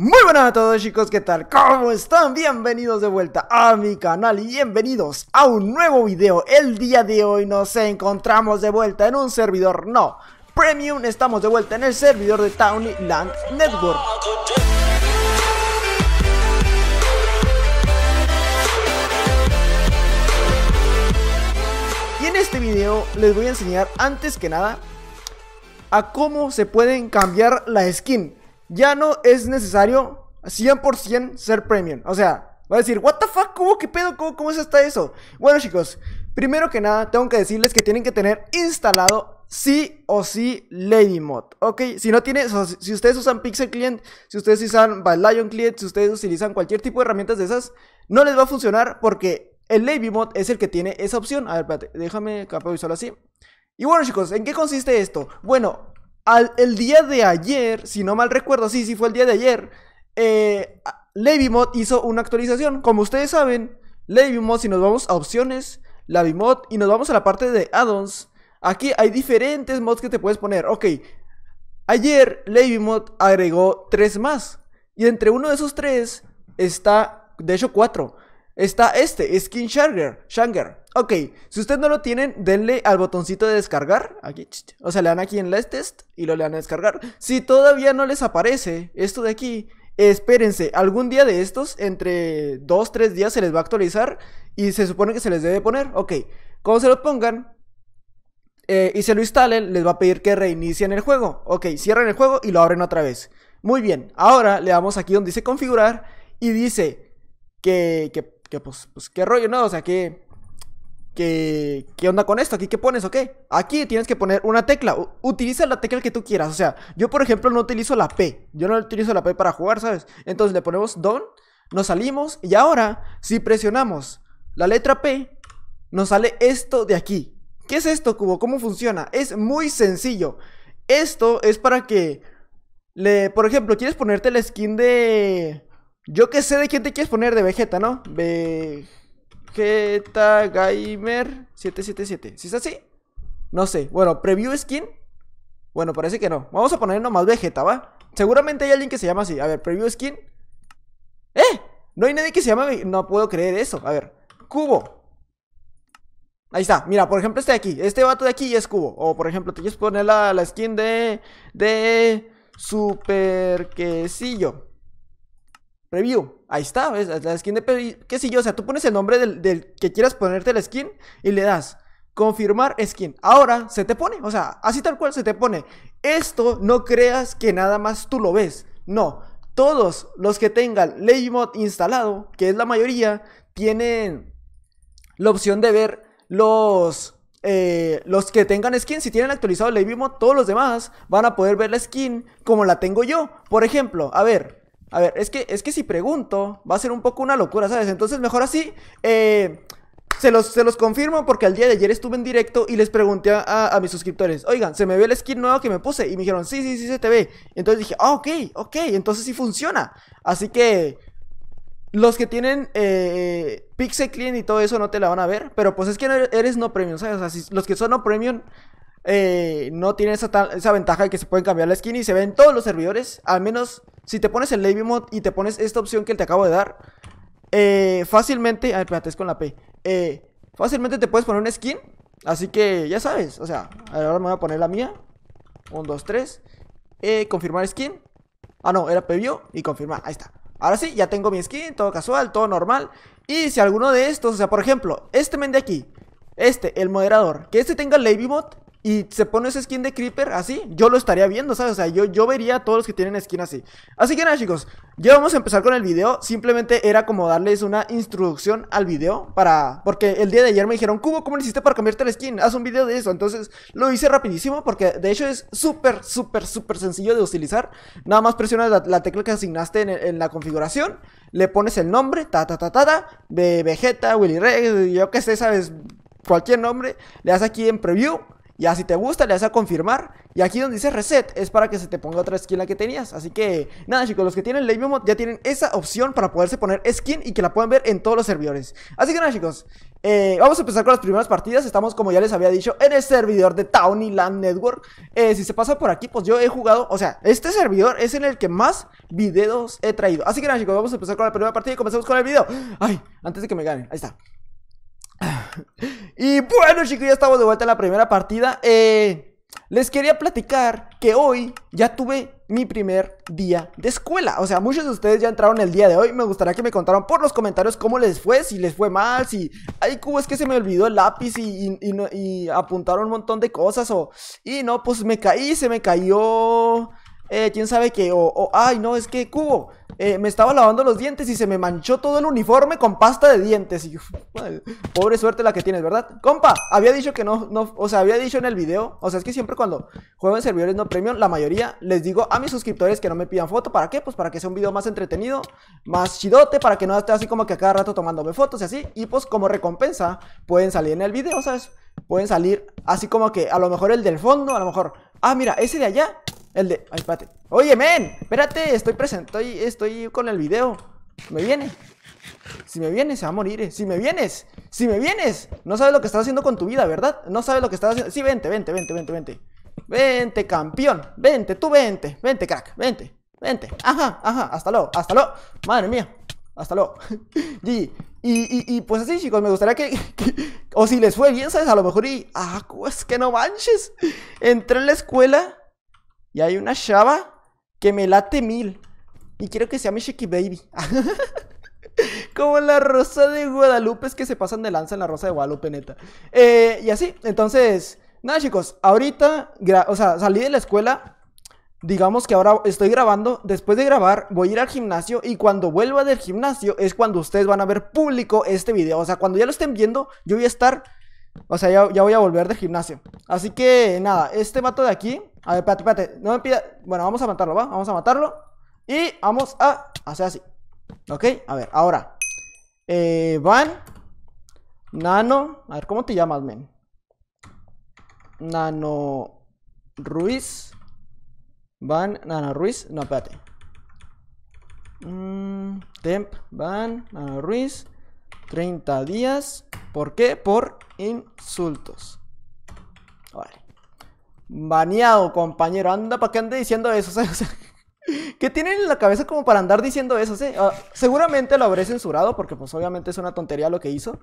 Muy buenas a todos chicos, ¿qué tal? ¿Cómo están? Bienvenidos de vuelta a mi canal y bienvenidos a un nuevo video El día de hoy nos encontramos de vuelta en un servidor, no, Premium Estamos de vuelta en el servidor de Townland Network Y en este video les voy a enseñar antes que nada a cómo se pueden cambiar la skin ya no es necesario 100% ser premium. O sea, va a decir, ¿What the fuck? ¿Cómo? ¿Qué pedo? ¿Cómo, cómo es hasta eso? Bueno, chicos, primero que nada, tengo que decirles que tienen que tener instalado sí o sí mod Ok, si no tienen, si ustedes usan Pixel Client, si ustedes usan Lion Client, si ustedes utilizan cualquier tipo de herramientas de esas, no les va a funcionar porque el lady mod es el que tiene esa opción. A ver, espérate, déjame solo así. Y bueno chicos, ¿en qué consiste esto? Bueno, el día de ayer, si no mal recuerdo, sí, sí fue el día de ayer, eh, hizo una actualización. Como ustedes saben, LevyMod, si nos vamos a opciones, LevyMod y nos vamos a la parte de addons, aquí hay diferentes mods que te puedes poner. Ok, ayer LevyMod agregó tres más, y entre uno de esos tres está, de hecho, cuatro está este, Skin Shanger. Shanger. Ok, si ustedes no lo tienen, denle al botoncito de descargar. Aquí, o sea, le dan aquí en Let's Test y lo le dan a descargar. Si todavía no les aparece esto de aquí, espérense, algún día de estos, entre 2, 3 días se les va a actualizar y se supone que se les debe poner. Ok, Como se lo pongan eh, y se lo instalen, les va a pedir que reinicien el juego. Ok, Cierren el juego y lo abren otra vez. Muy bien, ahora le damos aquí donde dice configurar y dice que, que que pues, pues qué rollo, ¿no? O sea, que... ¿Qué, ¿Qué onda con esto? ¿Aquí qué pones o qué? Aquí tienes que poner una tecla. utiliza la tecla que tú quieras. O sea, yo por ejemplo no utilizo la P. Yo no utilizo la P para jugar, ¿sabes? Entonces le ponemos don nos salimos y ahora si presionamos la letra P, nos sale esto de aquí. ¿Qué es esto, Cubo? ¿Cómo funciona? Es muy sencillo. Esto es para que, le, por ejemplo, quieres ponerte la skin de... Yo que sé de quién te quieres poner de Vegeta, ¿no? Vegeta Gamer 777. ¿Si es así? No sé. Bueno, preview skin. Bueno, parece que no. Vamos a poner nomás Vegeta, ¿va? Seguramente hay alguien que se llama así. A ver, preview skin. ¡Eh! No hay nadie que se llama No puedo creer eso. A ver, cubo. Ahí está. Mira, por ejemplo, este de aquí. Este vato de aquí es cubo. O, por ejemplo, te quieres poner la, la skin de... De... Super quesillo. Preview, Ahí está, ¿ves? la skin de qué si yo, o sea, tú pones el nombre del, que quieras ponerte la skin y le das confirmar skin. Ahora se te pone, o sea, así tal cual se te pone. Esto no creas que nada más tú lo ves. No, todos los que tengan mod instalado, que es la mayoría, tienen la opción de ver los eh, los que tengan skin, si tienen actualizado el todos los demás van a poder ver la skin como la tengo yo. Por ejemplo, a ver, a ver, es que, es que si pregunto, va a ser un poco una locura, ¿sabes? Entonces, mejor así, eh, se los, se los confirmo porque al día de ayer estuve en directo y les pregunté a, a, mis suscriptores, oigan, ¿se me ve el skin nuevo que me puse? Y me dijeron, sí, sí, sí, se te ve. Entonces dije, ah, ok, ok, entonces sí funciona. Así que los que tienen eh, Pixel Clean y todo eso no te la van a ver, pero pues es que eres no premium, ¿sabes? los que son no premium eh, no tiene esa, ventaja de que se pueden cambiar la skin y se ven todos los servidores. Al menos si te pones el Navy y te pones esta opción que te acabo de dar, eh, fácilmente. A ver, espérate, es con la P. Eh, fácilmente te puedes poner una skin. Así que ya sabes, o sea, ahora me voy a poner la mía. 1, 2, 3. confirmar skin. Ah, no, era previo y confirmar. Ahí está. Ahora sí, ya tengo mi skin, todo casual, todo normal. Y si alguno de estos, o sea, por ejemplo, este men de aquí, este, el moderador, que este tenga el Mod, y se pone ese skin de Creeper así, yo lo estaría viendo, ¿sabes? O sea, yo, yo vería a todos los que tienen skin así. Así que nada, chicos, ya vamos a empezar con el video. Simplemente era como darles una introducción al video para... Porque el día de ayer me dijeron, Cubo, ¿cómo lo hiciste para cambiarte el skin? Haz un video de eso. Entonces lo hice rapidísimo porque de hecho es súper, súper, súper sencillo de utilizar. Nada más presionas la, tecla que asignaste en, la configuración, le pones el nombre, ta, ta, ta, ta, ta, Vegeta, Willy Rex, yo qué sé, ¿sabes? Cualquier nombre, le das aquí en preview ya si te gusta, le das a confirmar. Y aquí donde dice reset es para que se te ponga otra skin la que tenías. Así que nada, chicos, los que tienen Lame Mod ya tienen esa opción para poderse poner skin y que la puedan ver en todos los servidores. Así que nada, chicos. Eh, vamos a empezar con las primeras partidas. Estamos, como ya les había dicho, en el servidor de Townyland Network. Eh, si se pasa por aquí, pues yo he jugado. O sea, este servidor es en el que más videos he traído. Así que nada, chicos, vamos a empezar con la primera partida y comenzamos con el video. Ay, antes de que me ganen. Ahí está y bueno, chicos, ya estamos de vuelta en la primera partida. Eh, les quería platicar que hoy ya tuve mi primer día de escuela. O sea, muchos de ustedes ya entraron el día de hoy. Me gustaría que me contaran por los comentarios cómo les fue, si les fue mal, si. Ay, cubo, es que se me olvidó el lápiz y, apuntaron un montón de cosas. O. Y no, pues me caí, se me cayó. Eh, quién sabe qué. o, ay, no, es que cubo. Eh, me estaba lavando los dientes y se me manchó todo el uniforme con pasta de dientes. Y pobre suerte la que tienes, ¿verdad? Compa, había dicho que no, no, o sea, había dicho en el video, o sea, es que siempre cuando juego en servidores no premium, la mayoría les digo a mis suscriptores que no me pidan foto. ¿Para qué? Pues para que sea un video más entretenido, más chidote, para que no esté así como que a cada rato tomándome fotos y así. Y pues como recompensa pueden salir en el video, ¿sabes? Pueden salir así como que a lo mejor el del fondo, a lo mejor Ah, mira, ese de allá El de... Ay, espérate Oye, men Espérate, estoy presente estoy, con el video Me viene si me vienes, se va a morir. Eh. Si me vienes, si me vienes. No sabes lo que estás haciendo con tu vida, ¿verdad? No sabes lo que estás haciendo. Sí, vente, vente, vente, vente, vente. Vente, campeón. Vente, tú vente. Vente, crack. Vente, vente. Ajá, ajá. Hasta luego, hasta luego. Madre mía. Hasta luego. Y, y, pues así, chicos, me gustaría que, O si les fue bien, ¿sabes? A lo mejor y. ¡Ah, es pues que no manches! Entré en la escuela y hay una chava que me late mil. Y quiero que sea mi Shiki Baby. Como la rosa de Guadalupe, es que se pasan de lanza en la rosa de Guadalupe, neta. Eh, y así, entonces. Nada, chicos, ahorita. O sea, salí de la escuela Digamos que ahora estoy grabando, después de grabar voy a ir al gimnasio y cuando vuelva del gimnasio es cuando ustedes van a ver público este video. O sea, cuando ya lo estén viendo, yo voy a estar, o sea, ya, voy a volver del gimnasio. Así que nada, este mato de aquí, a ver, espérate, espérate, no me pida, bueno, vamos a matarlo, ¿va? Vamos a matarlo y vamos a hacer así. Ok, a ver, ahora. Eh, van, Nano, a ver, ¿cómo te llamas, men? Nano Ruiz. Van Nana Ruiz. No, espérate. Mm, temp Van Nana Ruiz. 30 días. ¿Por qué? Por insultos. Vale. Baneado, compañero. Anda, ¿para qué ande diciendo eso? ¿Qué tienen en la cabeza como para andar diciendo eso? Ah, seguramente lo habré censurado porque pues obviamente es una tontería lo que hizo.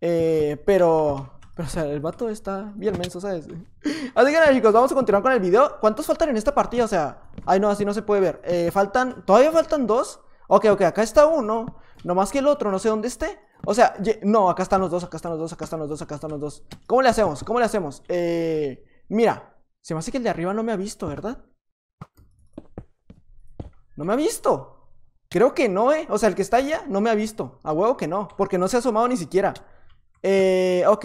Eh, pero pero, o sea, el vato está bien menso, ¿sabes? Así que, nada, chicos, vamos a continuar con el video. ¿Cuántos faltan en esta partida? O sea, ay, no, así no se puede ver. Eh, faltan, todavía faltan dos. Ok, ok, acá está uno. No más que el otro, no sé dónde esté. O sea, no, acá están los dos, acá están los dos, acá están los dos, acá están los dos. ¿Cómo le hacemos? ¿Cómo le hacemos? Eh, mira, se me hace que el de arriba no me ha visto, ¿verdad? No me ha visto. Creo que no, ¿eh? O sea, el que está allá no me ha visto. A huevo que no, porque no se ha asomado ni siquiera. Eh, ok,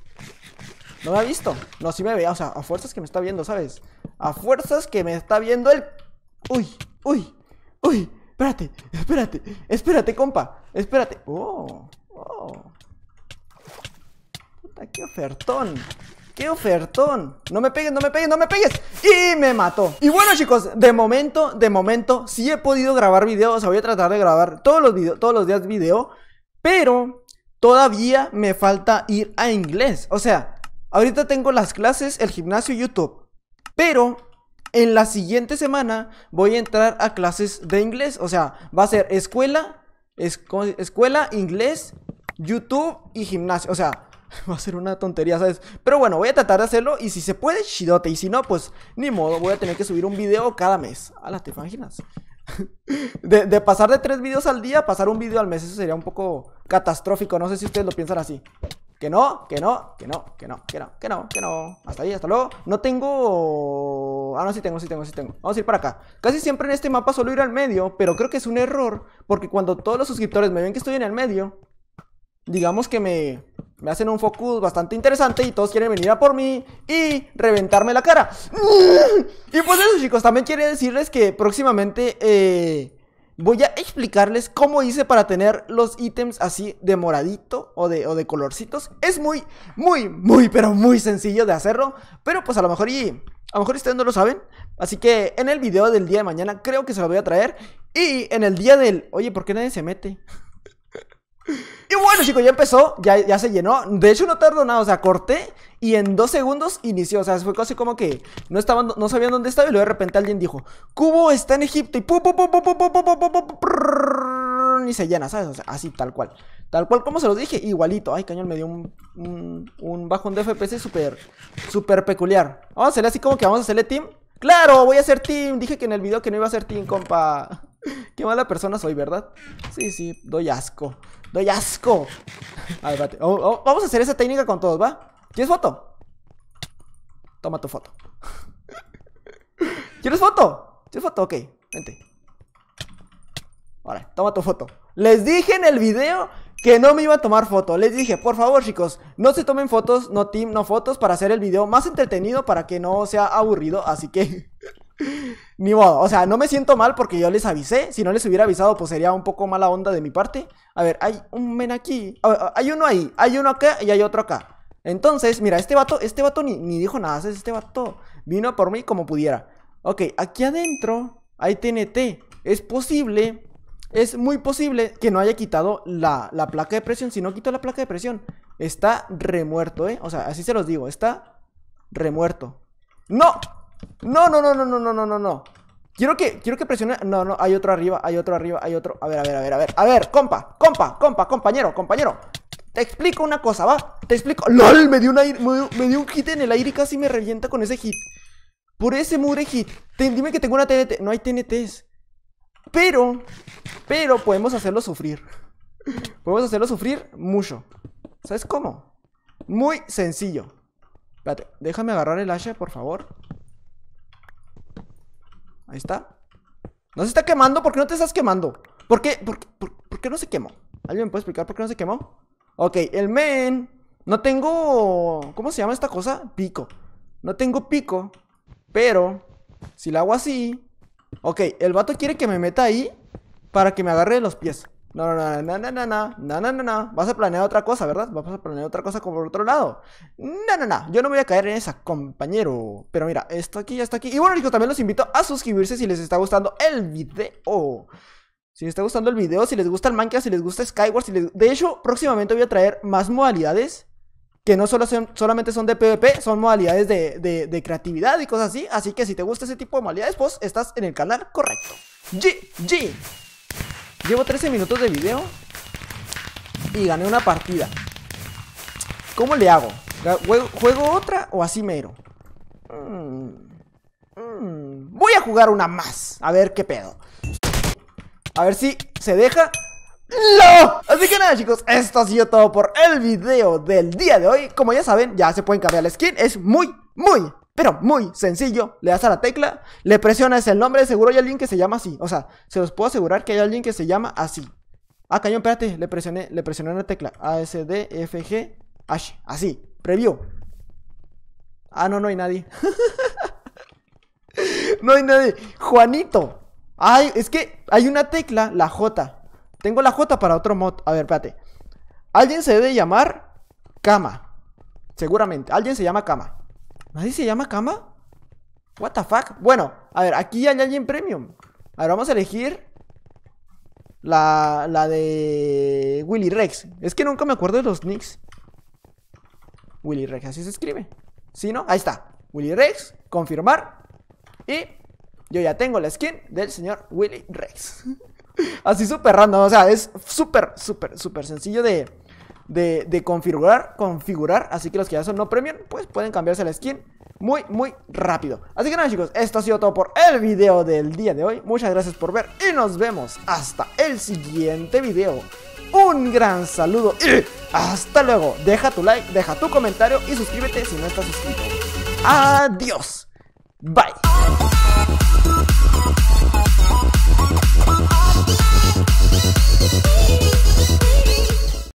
No me ha visto. No, sí me veía. O sea, a fuerzas que me está viendo, ¿sabes? A fuerzas que me está viendo el. Uy, uy, uy. Espérate, espérate, espérate, compa. Espérate. Oh, oh. Puta, qué ofertón. ¡Qué ofertón! No me pegues, no me pegues, no me pegues. Y me mató. Y bueno, chicos, de momento, de momento, sí he podido grabar videos. O sea, voy a tratar de grabar todos los, video, todos los días video. Pero todavía me falta ir a inglés. O sea, Ahorita tengo las clases, el gimnasio y YouTube. Pero en la siguiente semana voy a entrar a clases de inglés. O sea, va a ser escuela, escuela, inglés, YouTube y gimnasio. O sea, va a ser una tontería, ¿sabes? Pero bueno, voy a tratar de hacerlo y si se puede, chidote. Y si no, pues ni modo, voy a tener que subir un video cada mes. A las te imaginas. De, pasar de tres videos al día pasar un video al mes, eso sería un poco catastrófico. No sé si ustedes lo piensan así. Que no, que no, que no, que no, que no, que no, que no. Hasta ahí, hasta luego. No tengo... Ah, no, sí tengo, sí tengo, sí tengo. Vamos a ir para acá. Casi siempre en este mapa solo ir al medio, pero creo que es un error. Porque cuando todos los suscriptores me ven que estoy en el medio, digamos que me, me hacen un focus bastante interesante y todos quieren venir a por mí y reventarme la cara. Y pues eso, chicos, también quiere decirles que próximamente... Eh, Voy a explicarles cómo hice para tener los ítems así de moradito o de, o de colorcitos. Es muy, muy, muy, pero muy sencillo de hacerlo. Pero pues a lo mejor y... A lo mejor ustedes no lo saben. Así que en el video del día de mañana creo que se lo voy a traer. Y en el día del... Oye, ¿por qué nadie se mete? Y bueno, chicos, ya empezó, ya, ya se llenó. De hecho, no tardó nada, o sea, corté y en dos segundos inició. O sea, fue casi como que no estaban, no sabían dónde estaba y luego de repente alguien dijo, Cubo está en Egipto y se llena, ¿sabes? O sea, así, tal cual. Tal cual como se los dije, igualito. Ay, cañón, me dio un, un, un bajón de FPS súper, súper peculiar. Vamos a hacerle así como que vamos a hacerle team. ¡Claro! Voy a hacer team. Dije que en el video que no iba a hacer team, compa. Qué mala persona soy, ¿verdad? Sí, sí, doy asco. ¡Doy asco! Oh, oh, vamos a hacer esa técnica con todos, ¿va? ¿Quieres foto? Toma tu foto. ¿Quieres foto? ¿Quieres foto? Ok, vente. Vale, toma tu foto. Les dije en el video que no me iba a tomar foto. Les dije, por favor, chicos, no se tomen fotos, no team, no fotos, para hacer el video más entretenido, para que no sea aburrido. Así que ni modo, o sea, no me siento mal porque yo les avisé. Si no les hubiera avisado, pues sería un poco mala onda de mi parte. A ver, hay un men aquí. hay uno ahí, hay uno acá y hay otro acá. Entonces, mira, este vato, este vato ni, ni dijo nada. Este vato vino por mí como pudiera. Ok, aquí adentro hay TNT. Es posible, es muy posible que no haya quitado la, la placa de presión. Si no quito la placa de presión, está remuerto, ¿eh? O sea, así se los digo, está remuerto. ¡No! No, no, no, no, no, no, no, no, no. Quiero que, quiero que presione. No, no, hay otro arriba, hay otro arriba, hay otro. A ver, a ver, a ver, a ver. A ver, compa, compa, compa, compañero, compañero. Te explico una cosa, va. Te explico. ¡Lol! Me dio, un me, dio un hit en el aire y casi me revienta con ese hit. Por ese mure hit. dime que tengo una TNT. No hay TNTs. Pero, pero podemos hacerlo sufrir. podemos hacerlo sufrir mucho. ¿Sabes cómo? Muy sencillo. Espérate, déjame agarrar el hacha, por favor. Ahí está. No se está quemando. ¿Por qué no te estás quemando? ¿Por qué, por, por, qué no se quemó? ¿Alguien me puede explicar por qué no se quemó? Ok, el men. No tengo. ¿Cómo se llama esta cosa? Pico. No tengo pico. Pero. Si la hago así. Ok, el vato quiere que me meta ahí. Para que me agarre los pies. No, no, no, no, no, no, no, no, no, no. Vas a planear otra cosa, ¿verdad? Vas a planear otra cosa como por otro lado. No, no, no. Yo no voy a caer en esa, compañero. Pero mira, esto aquí, ya está aquí. Y bueno, chicos, también los invito a suscribirse si les está gustando el video. Si les está gustando el video, si les gusta el Minecraft, si les gusta Skyward, si les... De hecho, próximamente voy a traer más modalidades que no solo son, solamente son de PvP, son modalidades de, de, creatividad y cosas así. Así que si te gusta ese tipo de modalidades, pues estás en el canal correcto. GG. Llevo 13 minutos de video y gané una partida. ¿Cómo le hago? ¿Juego otra o así mero? Mm, mm, voy a jugar una más. A ver qué pedo. A ver si se deja. ¡No! Así que nada chicos, esto ha sido todo por el video del día de hoy Como ya saben, ya se pueden cambiar la skin Es muy, muy pero muy sencillo, le das a la tecla, le presionas el nombre, seguro hay alguien que se llama así. O sea, se los puedo asegurar que hay alguien que se llama así. Ah, cañón, espérate, le presioné, le presioné una tecla. A, S, D, F, G, H. Así, preview. Ah, no, no hay nadie. no hay nadie. Juanito. Ay, es que hay una tecla, la J. Tengo la J para otro mod. A ver, espérate. Alguien se debe llamar Cama. Seguramente. Alguien se llama Cama. ¿Nadie se llama Kama? What the fuck? Bueno, a ver, aquí hay alguien premium. A ver, vamos a elegir la, la de Willy Rex. Es que nunca me acuerdo de los nicks. Willy Rex, así se escribe. ¿Sí, no? Ahí está. Willy Rex, confirmar. Y yo ya tengo la skin del señor Willy Rex. así súper random, o sea, es súper, súper, súper sencillo de, de, configurar, configurar. Así que los que ya son no premium, pues pueden cambiarse la skin muy, muy rápido. Así que nada chicos, esto ha sido todo por el video del día de hoy. Muchas gracias por ver y nos vemos hasta el siguiente video. Un gran saludo y hasta luego. Deja tu like, deja tu comentario y suscríbete si no estás suscrito. Adiós. Bye.